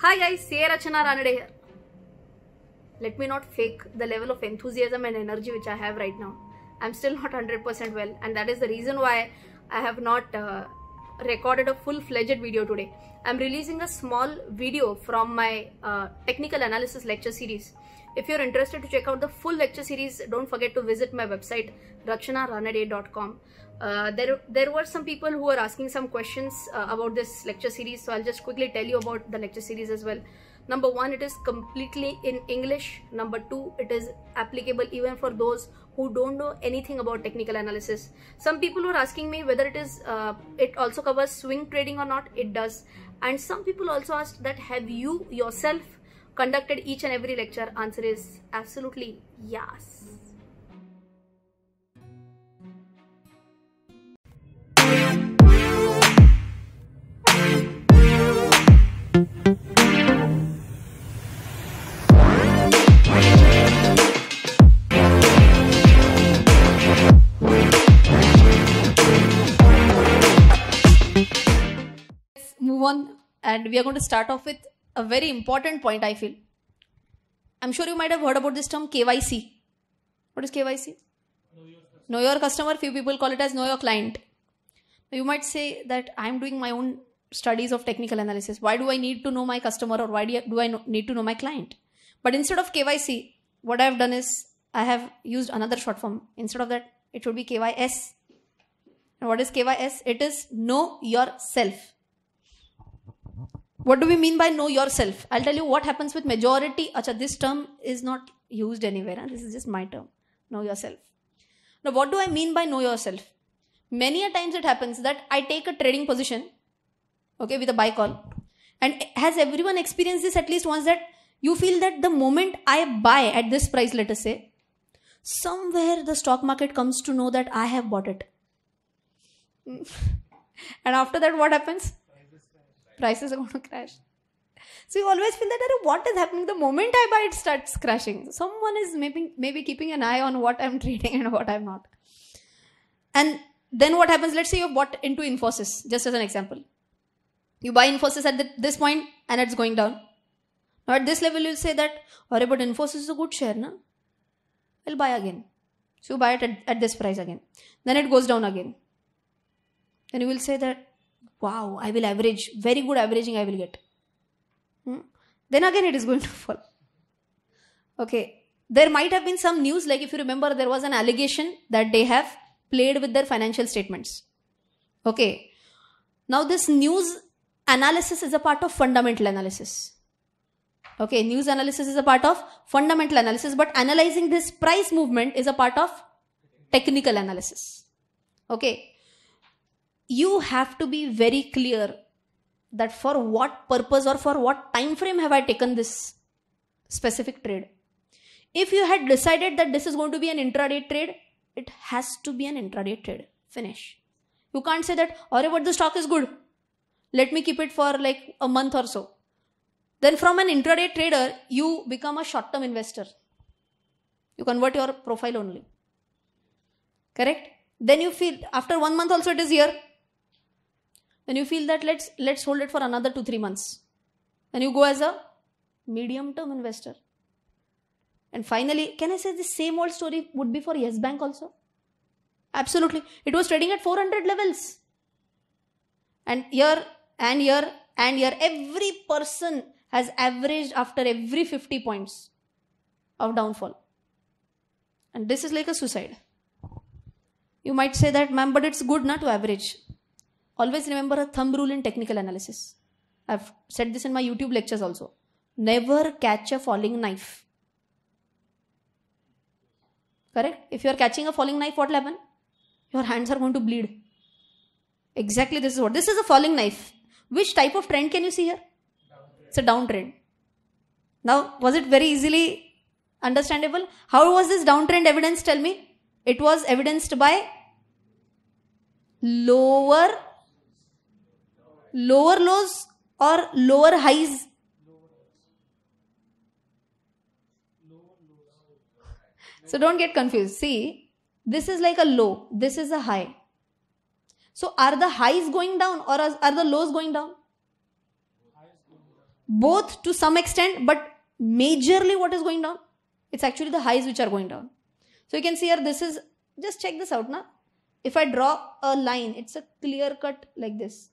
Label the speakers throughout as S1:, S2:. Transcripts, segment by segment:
S1: Hi guys, Sierra Chana Ranade here. Let me not fake the level of enthusiasm and energy which I have right now. I'm still not 100% well and that is the reason why I have not uh, recorded a full-fledged video today. I'm releasing a small video from my uh, technical analysis lecture series if you're interested to check out the full lecture series, don't forget to visit my website rakshanaranade.com. Uh, there, there were some people who are asking some questions uh, about this lecture series, so I'll just quickly tell you about the lecture series as well. Number one, it is completely in English. Number two, it is applicable even for those who don't know anything about technical analysis. Some people were asking me whether it is uh, it also covers swing trading or not. It does. And some people also asked that have you yourself conducted each and every lecture? Answer is absolutely yes. move on, and we are going to start off with a very important point, I feel. I'm sure you might have heard about this term KYC. What is KYC? Know your, know your customer. Few people call it as know your client. You might say that I'm doing my own studies of technical analysis. Why do I need to know my customer or why do I need to know my client? But instead of KYC, what I've done is I have used another short form. Instead of that, it should be KYS. And what is KYS? It is know yourself what do we mean by know yourself i'll tell you what happens with majority acha this term is not used anywhere huh? this is just my term know yourself now what do i mean by know yourself many a times it happens that i take a trading position okay with a buy call and has everyone experienced this at least once that you feel that the moment i buy at this price let us say somewhere the stock market comes to know that i have bought it and after that what happens prices are going to crash. So you always feel that what is happening the moment I buy it starts crashing. Someone is maybe maybe keeping an eye on what I'm trading and what I'm not. And then what happens? Let's say you bought into Infosys, just as an example. You buy Infosys at the, this point and it's going down. Now at this level, you say that, Alright, but Infosys is a good share, na? I'll buy again. So you buy it at, at this price again. Then it goes down again. Then you will say that wow, I will average, very good averaging I will get. Hmm? Then again, it is going to fall. Okay, there might have been some news, like if you remember, there was an allegation that they have played with their financial statements. Okay, now this news analysis is a part of fundamental analysis. Okay, news analysis is a part of fundamental analysis, but analyzing this price movement is a part of technical analysis. Okay, you have to be very clear that for what purpose or for what time frame have I taken this specific trade. If you had decided that this is going to be an intraday trade, it has to be an intraday trade. Finish. You can't say that, alright, but the stock is good. Let me keep it for like a month or so. Then from an intraday trader, you become a short term investor. You convert your profile only. Correct? Then you feel after one month also it is here then you feel that let's let's hold it for another two, three months. Then you go as a medium term investor. And finally, can I say the same old story would be for Yes Bank also? Absolutely. It was trading at 400 levels. And year and year and year, every person has averaged after every 50 points of downfall. And this is like a suicide. You might say that, ma'am, but it's good not to average. Always remember a thumb rule in technical analysis. I've said this in my YouTube lectures also. Never catch a falling knife. Correct? If you are catching a falling knife, what will happen? Your hands are going to bleed. Exactly this is what. This is a falling knife. Which type of trend can you see here? It's a downtrend. Now, was it very easily understandable? How was this downtrend evidence? Tell me. It was evidenced by lower lower lows or lower highs? So don't get confused. See, this is like a low, this is a high. So are the highs going down or are the lows going down? Both to some extent, but majorly what is going down? It's actually the highs which are going down. So you can see here, this is, just check this out now. If I draw a line, it's a clear cut like this.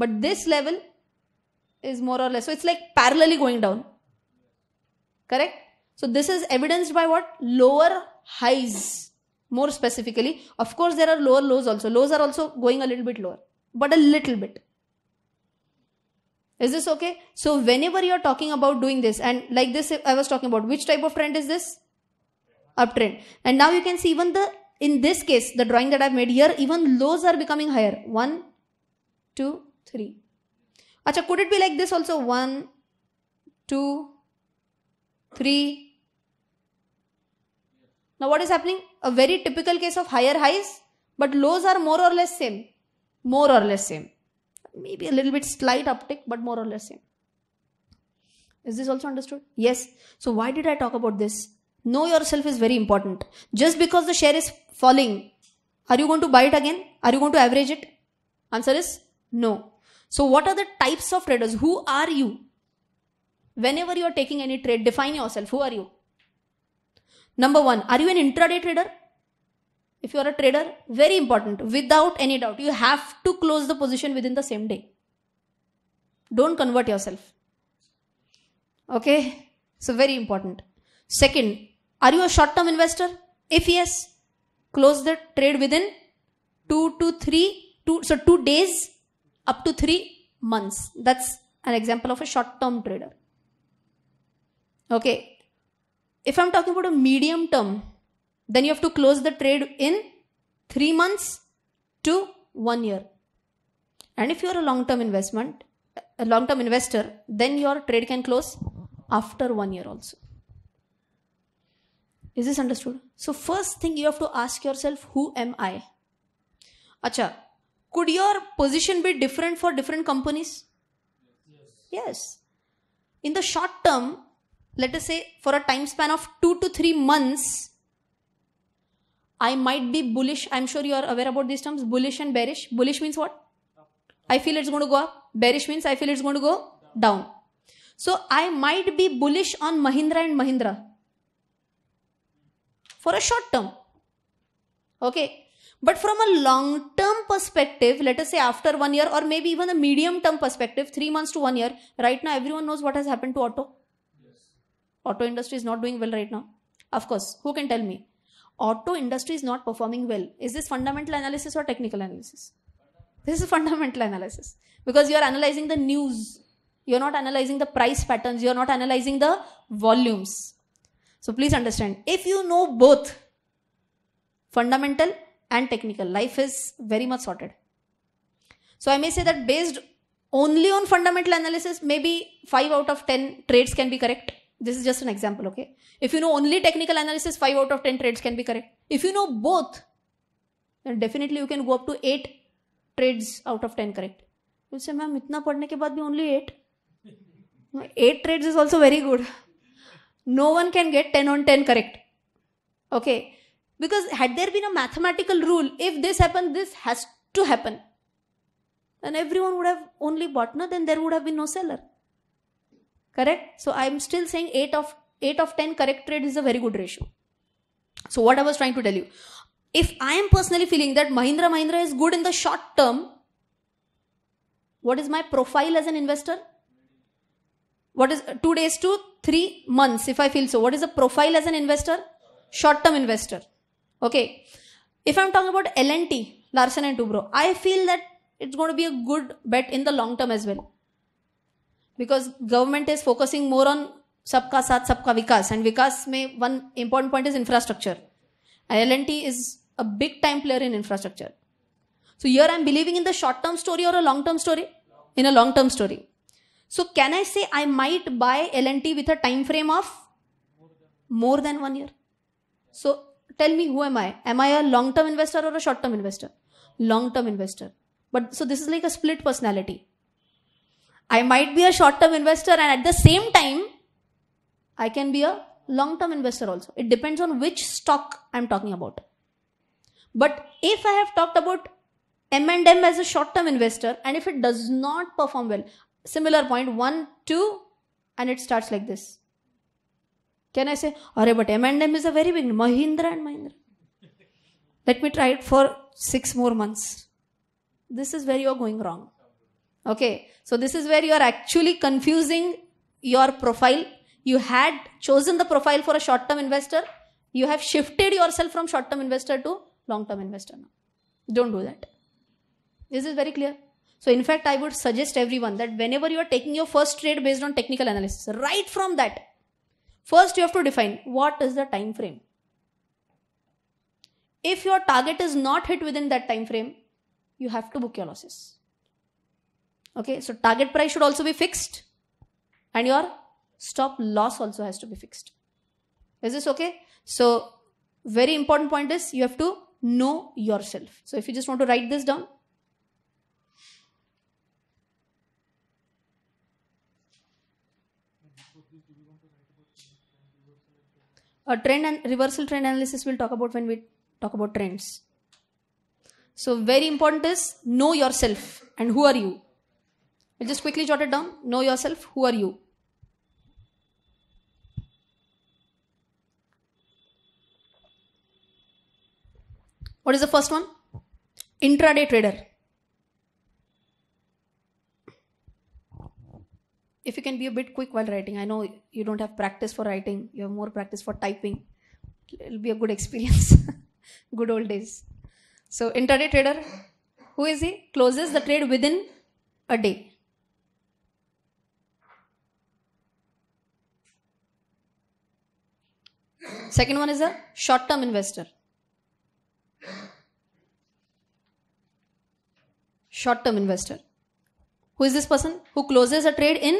S1: But this level is more or less, so it's like parallelly going down. Correct? So this is evidenced by what? Lower highs, more specifically. Of course, there are lower lows also. Lows are also going a little bit lower, but a little bit. Is this okay? So whenever you're talking about doing this and like this, I was talking about which type of trend is this? Uptrend. And now you can see even the, in this case, the drawing that I've made here, even lows are becoming higher. One, two, 3 acha could it be like this also 1 2 3 now what is happening a very typical case of higher highs but lows are more or less same more or less same maybe a little bit slight uptick but more or less same is this also understood yes so why did i talk about this know yourself is very important just because the share is falling are you going to buy it again are you going to average it answer is no so, what are the types of traders? Who are you? Whenever you are taking any trade, define yourself. Who are you? Number one, are you an intraday trader? If you are a trader, very important. Without any doubt, you have to close the position within the same day. Don't convert yourself. Okay? So, very important. Second, are you a short term investor? If yes, close the trade within two to three, two, so two days up to three months. That's an example of a short term trader. Okay. If I'm talking about a medium term, then you have to close the trade in three months to one year. And if you're a long term investment, a long term investor, then your trade can close after one year also. Is this understood? So, first thing you have to ask yourself, who am I? Acha, could your position be different for different companies? Yes. yes. In the short term, let us say for a time span of two to three months, I might be bullish. I'm sure you are aware about these terms bullish and bearish. Bullish means what? I feel it's going to go up. Bearish means I feel it's going to go down. So I might be bullish on Mahindra and Mahindra for a short term. Okay. But from a long term perspective, let us say after one year or maybe even a medium term perspective, three months to one year, right now everyone knows what has happened to auto. Yes. Auto industry is not doing well right now. Of course, who can tell me? Auto industry is not performing well. Is this fundamental analysis or technical analysis? This is fundamental analysis because you are analyzing the news. You're not analyzing the price patterns. You're not analyzing the volumes. So please understand if you know both fundamental and technical. Life is very much sorted. So I may say that based only on fundamental analysis, maybe 5 out of 10 trades can be correct. This is just an example, okay? If you know only technical analysis, 5 out of 10 trades can be correct. If you know both, then definitely you can go up to 8 trades out of 10 correct. You say, ma'am, itna padne ke baad bhi only 8? 8 trades is also very good. No one can get 10 on 10 correct. Okay, because had there been a mathematical rule if this happened this has to happen then everyone would have only bought no then there would have been no seller correct so i'm still saying 8 of 8 of 10 correct trade is a very good ratio so what i was trying to tell you if i am personally feeling that mahindra mahindra is good in the short term what is my profile as an investor what is 2 days to 3 months if i feel so what is the profile as an investor short term investor okay if i'm talking about lnt larsen and tubro i feel that it's going to be a good bet in the long term as well because government is focusing more on sabka sat sabka vikas and vikas may one important point is infrastructure lnt is a big time player in infrastructure so here i'm believing in the short term story or a long term story in a long term story so can i say i might buy lnt with a time frame of more than one year so tell me who am I? Am I a long term investor or a short term investor? Long term investor. But so this is like a split personality. I might be a short term investor and at the same time, I can be a long term investor also. It depends on which stock I'm talking about. But if I have talked about M&M as a short term investor and if it does not perform well, similar point one, two, and it starts like this. Can I say, alright, but M&M is a very big Mahindra and Mahindra. Let me try it for six more months. This is where you're going wrong. Okay, so this is where you're actually confusing your profile. You had chosen the profile for a short term investor, you have shifted yourself from short term investor to long term investor now. Don't do that. This is very clear. So, in fact, I would suggest everyone that whenever you are taking your first trade based on technical analysis, right from that, First, you have to define what is the time frame. If your target is not hit within that time frame, you have to book your losses. Okay, so target price should also be fixed and your stop loss also has to be fixed. Is this okay? So, very important point is you have to know yourself. So, if you just want to write this down, a trend and reversal trend analysis we'll talk about when we talk about trends so very important is know yourself and who are you we'll just quickly jot it down know yourself who are you what is the first one intraday trader if you can be a bit quick while writing i know you don't have practice for writing you have more practice for typing it'll be a good experience good old days so intraday trader who is he closes the trade within a day second one is a short term investor short term investor who is this person who closes a trade in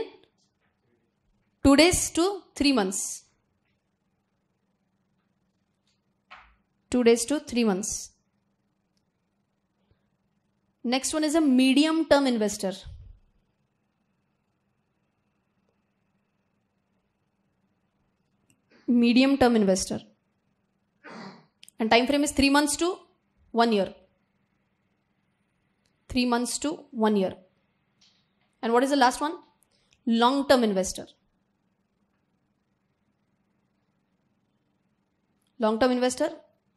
S1: 2 days to 3 months? 2 days to 3 months. Next one is a medium term investor. Medium term investor. And time frame is 3 months to 1 year. 3 months to 1 year. And what is the last one? Long term investor. Long term investor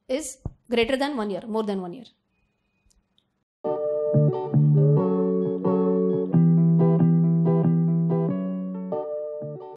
S1: is greater than one year, more than one year.